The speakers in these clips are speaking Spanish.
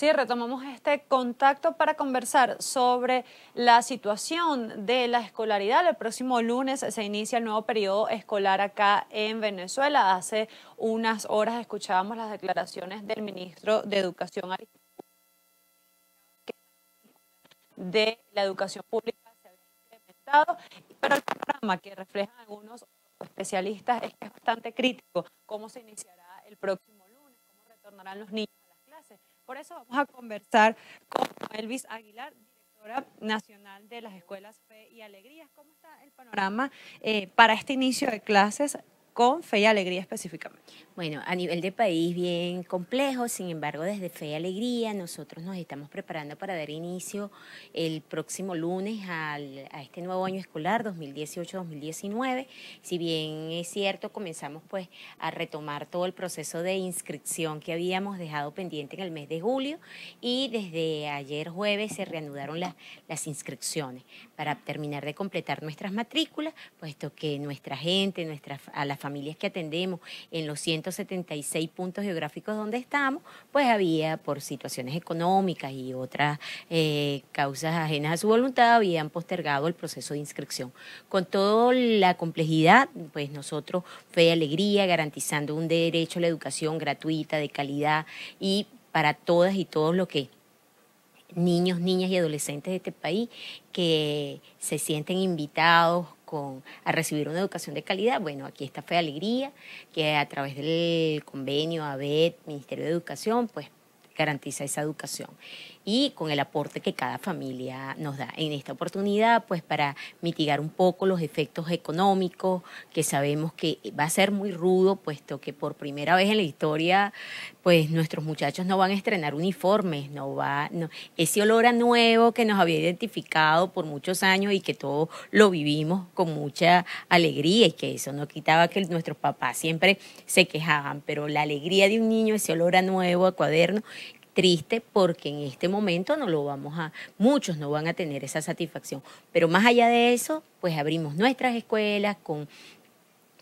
Sí, retomamos este contacto para conversar sobre la situación de la escolaridad. El próximo lunes se inicia el nuevo periodo escolar acá en Venezuela. Hace unas horas escuchábamos las declaraciones del ministro de Educación de la educación pública se había implementado, pero el programa que reflejan algunos especialistas es es bastante crítico cómo se iniciará el próximo lunes, cómo retornarán los niños por eso vamos a conversar con Elvis Aguilar, directora nacional de las escuelas Fe y Alegrías. ¿Cómo está el panorama eh, para este inicio de clases con Fe y Alegría específicamente? Bueno, a nivel de país bien complejo, sin embargo, desde Fe y Alegría nosotros nos estamos preparando para dar inicio el próximo lunes a este nuevo año escolar 2018-2019. Si bien es cierto, comenzamos pues a retomar todo el proceso de inscripción que habíamos dejado pendiente en el mes de julio y desde ayer jueves se reanudaron las, las inscripciones para terminar de completar nuestras matrículas, puesto que nuestra gente, nuestra, a la familias que atendemos en los 176 puntos geográficos donde estamos, pues había por situaciones económicas y otras eh, causas ajenas a su voluntad, habían postergado el proceso de inscripción. Con toda la complejidad, pues nosotros, fue Alegría, garantizando un derecho a la educación gratuita, de calidad y para todas y todos los que niños, niñas y adolescentes de este país que se sienten invitados, a recibir una educación de calidad. Bueno, aquí está Fe Alegría, que a través del convenio ABET, Ministerio de Educación, pues garantiza esa educación y con el aporte que cada familia nos da en esta oportunidad, pues para mitigar un poco los efectos económicos que sabemos que va a ser muy rudo, puesto que por primera vez en la historia, pues nuestros muchachos no van a estrenar uniformes, no va, ese olor a nuevo que nos había identificado por muchos años y que todos lo vivimos con mucha alegría y que eso no quitaba que nuestros papás siempre se quejaban, pero la alegría de un niño, ese olor a nuevo, a cuaderno, triste porque en este momento no lo vamos a, muchos no van a tener esa satisfacción. Pero más allá de eso, pues abrimos nuestras escuelas con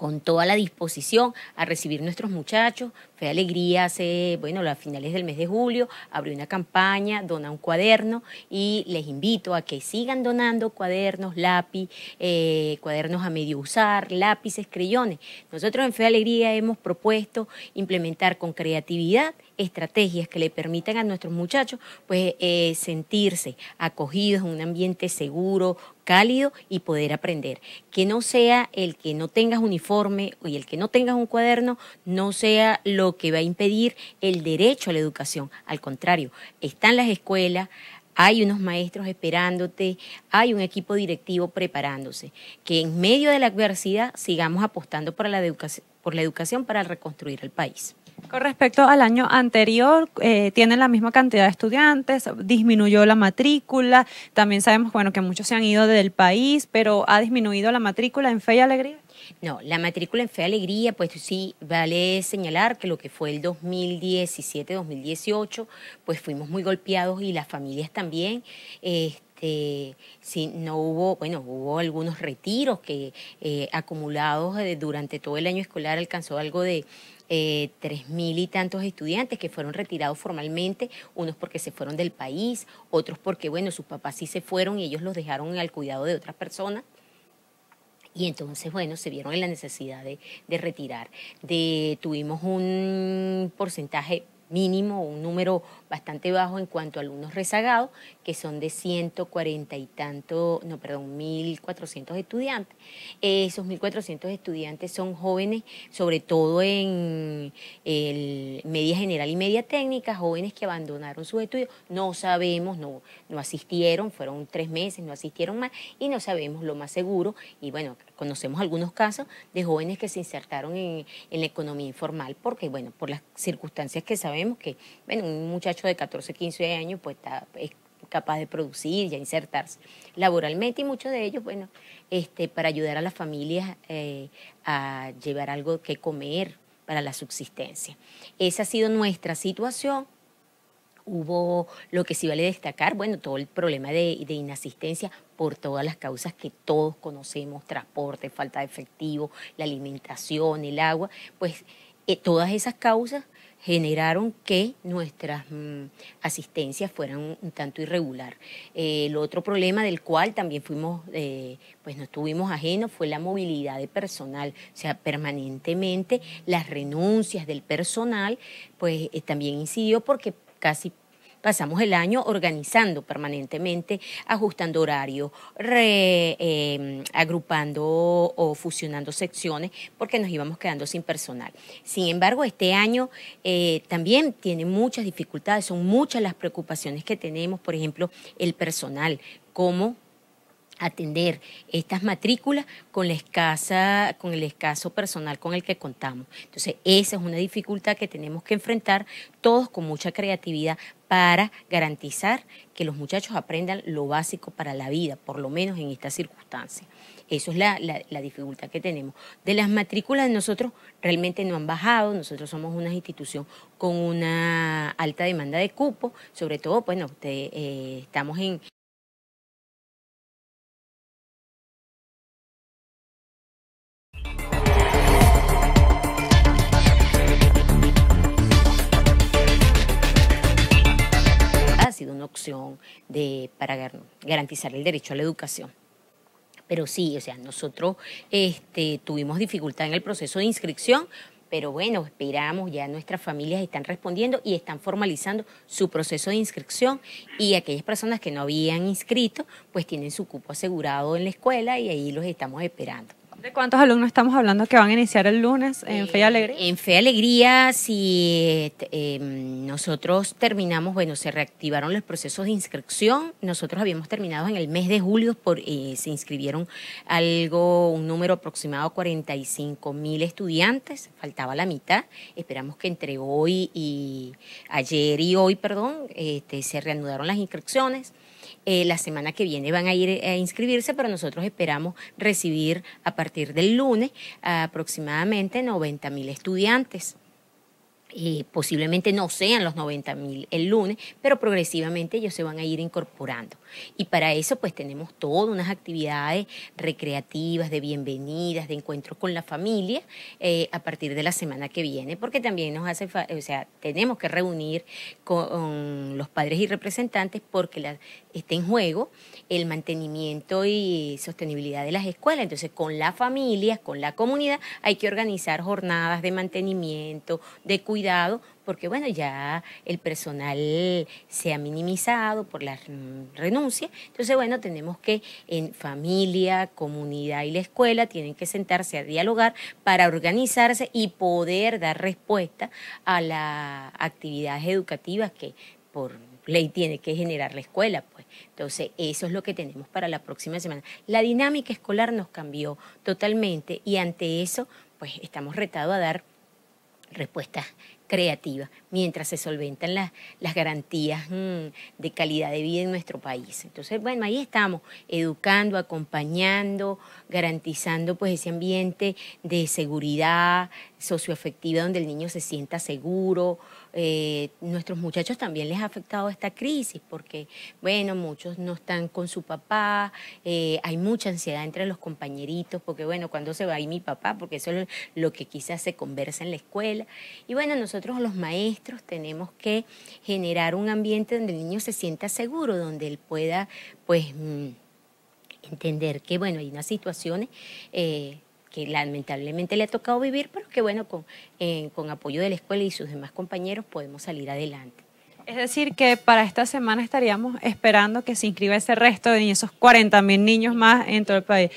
con toda la disposición a recibir nuestros muchachos. Fe alegría hace, bueno, a finales del mes de julio, abrió una campaña, dona un cuaderno y les invito a que sigan donando cuadernos, lápiz, eh, cuadernos a medio usar, lápices, creyones. Nosotros en Fe Alegría hemos propuesto implementar con creatividad estrategias que le permitan a nuestros muchachos pues eh, sentirse acogidos en un ambiente seguro, cálido y poder aprender. Que no sea el que no tengas uniforme y el que no tengas un cuaderno, no sea lo que va a impedir el derecho a la educación. Al contrario, están las escuelas, hay unos maestros esperándote, hay un equipo directivo preparándose. Que en medio de la adversidad sigamos apostando la por la educación para reconstruir el país. Con respecto al año anterior, eh, tienen la misma cantidad de estudiantes, disminuyó la matrícula, también sabemos bueno, que muchos se han ido del país, pero ¿ha disminuido la matrícula en Fe y Alegría? No, la matrícula en Fe y Alegría, pues sí, vale señalar que lo que fue el 2017-2018, pues fuimos muy golpeados y las familias también. Este, este, si no hubo, bueno, hubo algunos retiros que eh, acumulados eh, durante todo el año escolar alcanzó algo de eh, tres mil y tantos estudiantes que fueron retirados formalmente, unos porque se fueron del país, otros porque, bueno, sus papás sí se fueron y ellos los dejaron al cuidado de otras personas. Y entonces, bueno, se vieron en la necesidad de, retirar. De, tuvimos un porcentaje mínimo, un número bastante bajo en cuanto a alumnos rezagados, que son de 140 y tanto, no, perdón, 1.400 estudiantes. esos 1.400 estudiantes son jóvenes, sobre todo en media general y media técnica, jóvenes que abandonaron sus estudios, no sabemos, no, no asistieron, fueron tres meses, no asistieron más y no sabemos lo más seguro. Y bueno, conocemos algunos casos de jóvenes que se insertaron en, la economía informal porque, bueno, por las circunstancias que sabemos que, bueno, un muchacho de 14, 15 años pues está, es capaz de producir y insertarse laboralmente y muchos de ellos, bueno, este, para ayudar a las familias eh, a llevar algo que comer para la subsistencia. Esa ha sido nuestra situación Hubo lo que sí vale destacar, bueno, todo el problema de, inasistencia por todas las causas que todos conocemos, transporte, falta de efectivo, la alimentación, el agua, pues eh, todas esas causas generaron que nuestras mm, asistencias fueran un, tanto irregular. Eh, el otro problema del cual también fuimos, eh, pues no estuvimos ajenos, fue la movilidad de personal. O sea, permanentemente las renuncias del personal, pues también incidió porque casi pasamos el año organizando permanentemente, ajustando horario, em, agrupando o fusionando secciones, porque nos íbamos quedando sin personal. Sin embargo, este año eh, también tiene muchas dificultades, son muchas las preocupaciones que tenemos, por ejemplo, el personal, cómo atender estas matrículas con, la escasa, con el escaso personal con el que contamos. Entonces, esa es una dificultad que tenemos que enfrentar todos con mucha creatividad para garantizar que los muchachos aprendan lo básico para la vida, por lo menos en estas circunstancias. Eso es la, dificultad que tenemos. De las matrículas nosotros realmente no han bajado, nosotros somos una institución con una alta demanda de cupo, sobre todo, bueno, eh, estamos en, de, para garantizar el derecho a la educación. Pero sí, o sea, nosotros este, tuvimos dificultad en el proceso de inscripción, pero bueno, esperamos, ya nuestras familias están respondiendo y están formalizando su proceso de inscripción y aquellas personas que no habían inscrito, pues tienen su cupo asegurado en la escuela y ahí los estamos esperando. ¿De cuántos alumnos estamos hablando que van a iniciar el lunes en fea eh, Fe Alegría? En Fe Alegría, si em, nosotros terminamos, bueno, se reactivaron los procesos de inscripción. Nosotros habíamos terminado en el mes de julio, por, eh, se inscribieron algo, un número aproximado de 45 mil estudiantes, faltaba la mitad. Esperamos que entre hoy y ayer y hoy, perdón, este, se reanudaron las inscripciones. Eh, la semana que viene van a ir eh, a inscribirse, pero nosotros esperamos recibir a partir del lunes aproximadamente 90 mil estudiantes. Eh, posiblemente no sean los 90 mil el lunes, pero progresivamente ellos se van a ir incorporando. Y para eso pues tenemos todas unas actividades recreativas, de bienvenidas, de encuentros con la familia eh, a partir de la semana que viene, porque también nos hace, o sea, tenemos que reunir con los padres y representantes porque la, está en juego el mantenimiento y sostenibilidad de las escuelas. Entonces con la familia con la comunidad, hay que organizar jornadas de mantenimiento, de cuidado, porque bueno, ya el personal se ha minimizado por la renuncias. Entonces, bueno, tenemos que en familia, comunidad y la escuela tienen que sentarse a dialogar para organizarse y poder dar respuesta a las actividades educativas que por ley tiene que generar la escuela, pues. Entonces, eso es lo que tenemos para la próxima semana. La dinámica escolar nos cambió totalmente y ante eso, pues estamos retados a dar respuestas creativa mientras se solventan las, las garantías mm, de calidad de vida en nuestro país. Entonces, bueno, ahí estamos, educando, acompañando, garantizando pues ese ambiente de seguridad socioafectiva donde el niño se sienta seguro. Eh, nuestros muchachos también les ha afectado esta crisis porque, bueno, muchos no están con su papá, eh, hay mucha ansiedad entre los compañeritos porque, bueno, cuando se va a mi papá? Porque eso es lo que quizás se conversa en la escuela. Y bueno, nosotros los maestros, tenemos que generar un ambiente donde el niño se sienta seguro, donde él pueda, pues, mm, entender que, bueno, hay unas situaciones. Eh, que lamentablemente le ha tocado vivir, pero que bueno, con, eh, con apoyo de la escuela y sus demás compañeros podemos salir adelante. Es decir, que para esta semana estaríamos esperando que se inscriba ese resto de niños, esos 40 mil niños más en todo el país.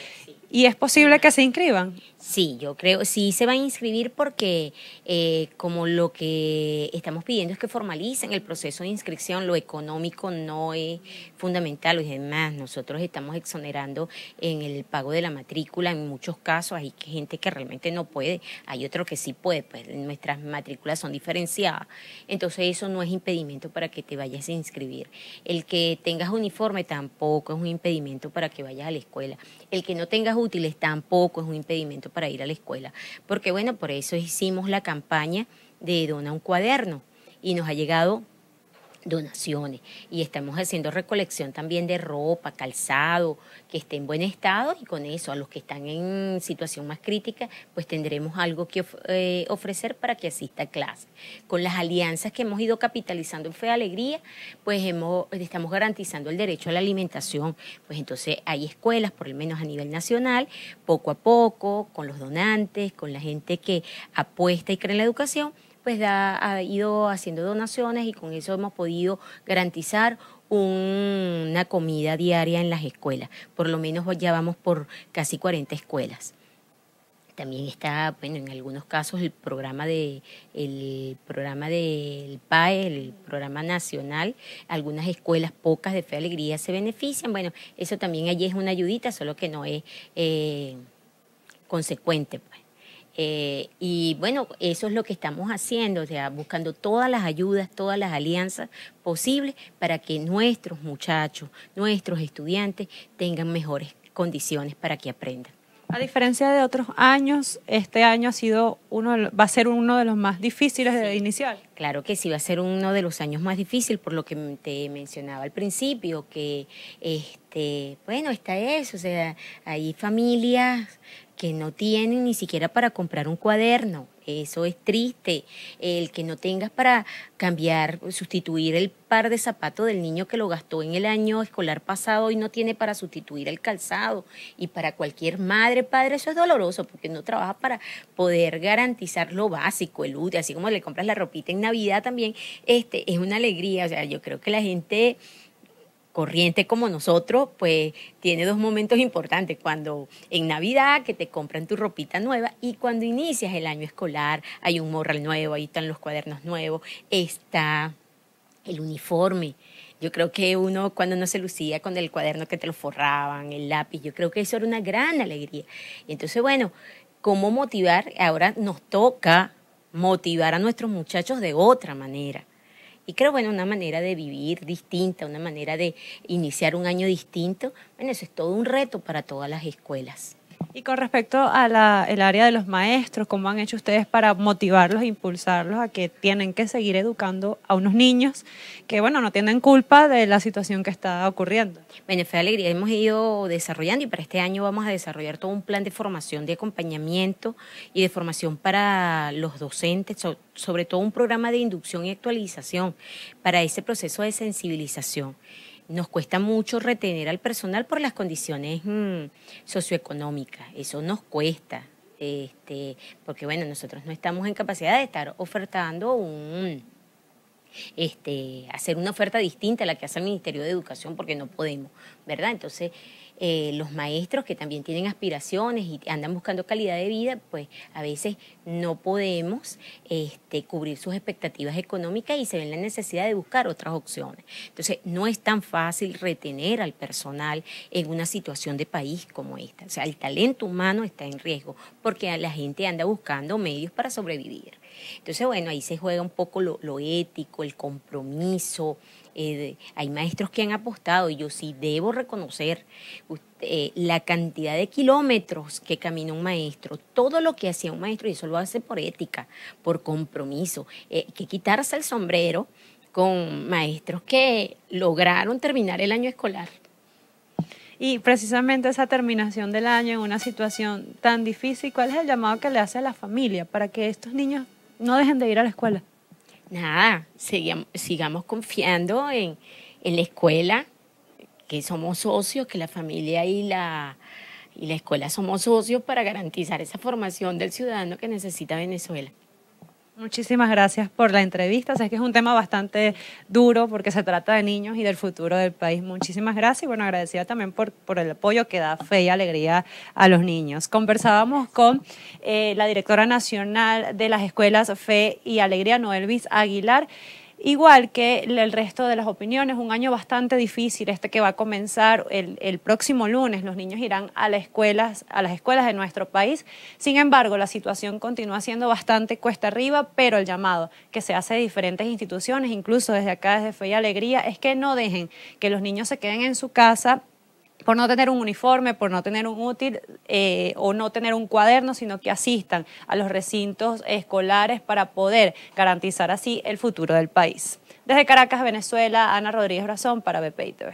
¿Y es posible que se inscriban? Sí, yo creo, sí se va a inscribir porque eh, como lo que estamos pidiendo es que formalicen el proceso de inscripción, lo económico no es fundamental y además nosotros estamos exonerando en el pago de la matrícula, en muchos casos hay gente que realmente no puede, hay otro que sí puede, pues nuestras matrículas son diferenciadas, entonces eso no es impedimento para que te vayas a inscribir. El que tengas uniforme tampoco es un impedimento para que vayas a la escuela, el que no tengas útiles tampoco es un impedimento para ir a la escuela. Porque bueno, por eso hicimos la campaña de Dona un cuaderno y nos ha llegado donaciones y estamos haciendo recolección también de ropa, calzado, que esté en buen estado y con eso a los que están en situación más crítica, pues tendremos algo que eh, ofrecer para que asista a clase. Con las alianzas que hemos ido capitalizando en Fe Alegría, pues estamos garantizando el derecho a la alimentación, pues entonces hay escuelas, por lo menos a nivel nacional, poco a poco, con los donantes, con la gente que apuesta y cree en la educación, pues ha ido haciendo donaciones y con eso hemos podido garantizar una comida diaria en las escuelas. Por lo menos ya vamos por casi 40 escuelas. También está, bueno, en algunos casos el programa de el programa del PAE, el programa nacional, algunas escuelas pocas de fe alegría se benefician. Bueno, eso también allí es una ayudita, solo que no es eh, consecuente. Pues. Eh, y bueno, eso es lo que estamos haciendo, o sea, buscando todas las ayudas, todas las alianzas posibles para que nuestros muchachos, nuestros estudiantes tengan mejores condiciones para que aprendan. A diferencia de otros años, este año ha sido uno, va a ser uno de los más difíciles de iniciar. Claro que sí, va a ser uno de los años más difíciles, por lo que te mencionaba al principio, que este, bueno, está eso, o sea, hay familias que no tienen ni siquiera para comprar un cuaderno. Eso es triste. El que no tengas para cambiar, sustituir el par de zapatos del niño que lo gastó en el año escolar pasado y no tiene para sustituir el calzado. Y para cualquier madre, padre, eso es doloroso porque no trabaja para poder garantizar lo básico, el útil, así como le compras la ropita en Navidad también. Este es una alegría. O sea, yo creo que la gente corriente como nosotros, pues tiene dos momentos importantes, cuando en Navidad que te compran tu ropita nueva y cuando inicias el año escolar, hay un morral nuevo, ahí están los cuadernos nuevos, está el uniforme. Yo creo que uno cuando no se lucía con el cuaderno que te lo forraban, el lápiz, yo creo que eso era una gran alegría. Y entonces, bueno, ¿cómo motivar? Ahora nos toca motivar a nuestros muchachos de otra manera y creo, bueno, una manera de vivir distinta, una manera de iniciar un año distinto, bueno, eso es todo un reto para todas las escuelas. Y con respecto al área de los maestros, ¿cómo han hecho ustedes para motivarlos, impulsarlos a que tienen que seguir educando a unos niños que, bueno, no tienen culpa de la situación que está ocurriendo? Bueno, de alegría. Hemos ido desarrollando y para este año vamos a desarrollar todo un plan de formación, de acompañamiento y de formación para los docentes, sobre todo un programa de inducción y actualización para ese proceso de sensibilización. Nos cuesta mucho retener al personal por las condiciones mm, socioeconómicas, eso nos cuesta, este, porque bueno, nosotros no estamos en capacidad de estar ofertando un, este, hacer una oferta distinta a la que hace el Ministerio de Educación porque no podemos, ¿verdad? Entonces, eh, los maestros que también tienen aspiraciones y andan buscando calidad de vida, pues a veces no podemos este, cubrir sus expectativas económicas y se ven la necesidad de buscar otras opciones. Entonces, no es tan fácil retener al personal en una situación de país como esta. O sea, el talento humano está en riesgo porque la gente anda buscando medios para sobrevivir. Entonces, bueno, ahí se juega un poco lo ético, el compromiso, eh, hay maestros que han apostado, y yo sí debo reconocer eh, la cantidad de kilómetros que camina un maestro, todo lo que hacía un maestro, y eso lo hace por ética, por compromiso, eh, que quitarse el sombrero con maestros que lograron terminar el año escolar. Y precisamente esa terminación del año en una situación tan difícil, ¿cuál es el llamado que le hace a la familia para que estos niños no dejen de ir a la escuela? nada, sigamos, confiando en, en, la escuela, que somos socios, que la familia y la, y la escuela somos socios para garantizar esa formación del ciudadano que necesita Venezuela. Muchísimas gracias por la entrevista. sé que es un tema bastante duro porque se trata de niños y del futuro del país. Muchísimas gracias y bueno, agradecida también por, el apoyo que da fe y alegría a los niños. Conversábamos con eh, la directora nacional de las escuelas Fe y Alegría, Noelvis Aguilar igual que el resto de las opiniones. Un año bastante difícil este que va a comenzar el, próximo lunes. Los niños irán a las, escuelas, a las escuelas de nuestro país. Sin embargo, la situación continúa siendo bastante cuesta arriba, pero el llamado que se hace de diferentes instituciones, incluso desde acá, desde Fe y Alegría, es que no dejen que los niños se queden en su casa por no tener un uniforme, por no tener un útil eh, o no tener un cuaderno, sino que asistan a los recintos escolares para poder garantizar así el futuro del país. Desde Caracas, Venezuela, Ana Rodríguez Brazón para BPI TV.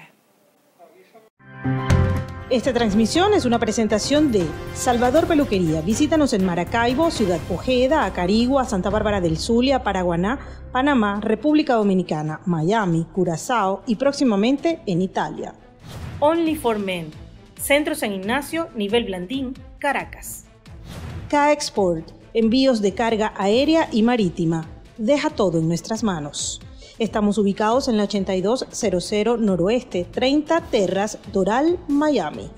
Esta transmisión es una presentación de Salvador Peluquería. Visítanos en Maracaibo, Ciudad Ojeda, Acarigua, Santa Bárbara del Zulia, Paraguaná, Panamá, República Dominicana, Miami, Curazao y próximamente en Italia. Only for Men, Centro San Ignacio, Nivel Blandín, Caracas. K-Export, envíos de carga aérea y marítima. Deja todo en nuestras manos. Estamos ubicados en la 8200 Noroeste, 30 Terras, Doral, Miami.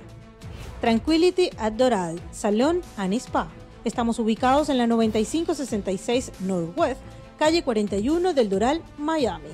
Tranquility at Doral, Salón and Spa. Estamos ubicados en la 9566 Northwest, calle 41 del Doral, Miami.